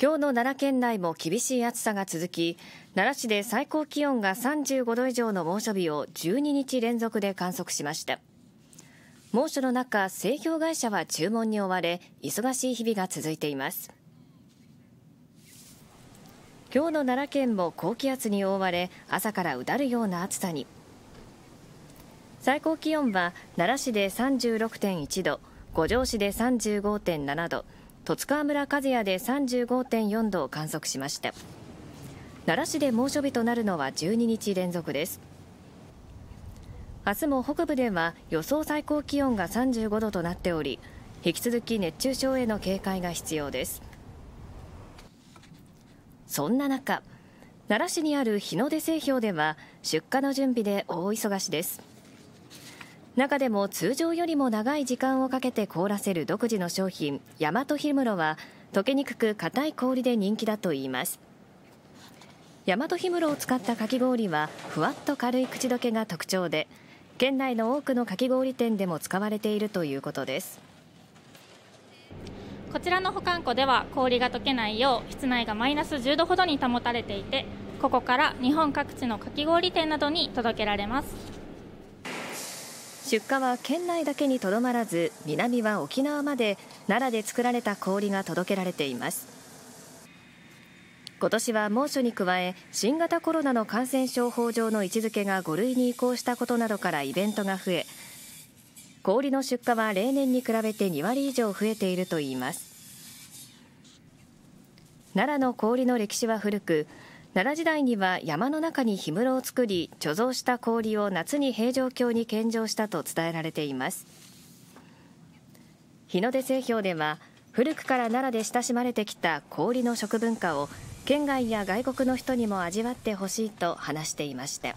今日の奈良県内も厳しい暑さが続き奈良市で最高気温が35度以上の猛暑日を12日連続で観測しました猛暑の中製氷会社は注文に追われ忙しい日々が続いています今日の奈良県も高気圧に覆われ朝からうだるような暑さに最高気温は奈良市で36.1度五条市で35.7度十津川村和也で35.4度を観測しました奈良市で猛暑日となるのは12日連続です明日も北部では予想最高気温が35度となっており引き続き熱中症への警戒が必要ですそんな中奈良市にある日の出製氷では出荷の準備で大忙しです中でも通常よりも長い時間をかけて凍らせる独自の商品ヤマト室は溶けにくく硬い氷で人気だといいますヤマト室を使ったかき氷はふわっと軽い口どけが特徴で県内の多くのかき氷店でも使われているということですこちらの保管庫では氷が溶けないよう室内がマイナス10度ほどに保たれていてここから日本各地のかき氷店などに届けられます出荷は県内だけにとどまらず南は沖縄まで奈良で作られた氷が届けられています今年は猛暑に加え新型コロナの感染症法上の位置づけが5類に移行したことなどからイベントが増え氷の出荷は例年に比べて2割以上増えているといいます奈良の氷の歴史は古く奈良時代には山の中に氷室を作り貯蔵した氷を夏に平城京に献上したと伝えられています日の出製氷では古くから奈良で親しまれてきた氷の食文化を県外や外国の人にも味わってほしいと話していました。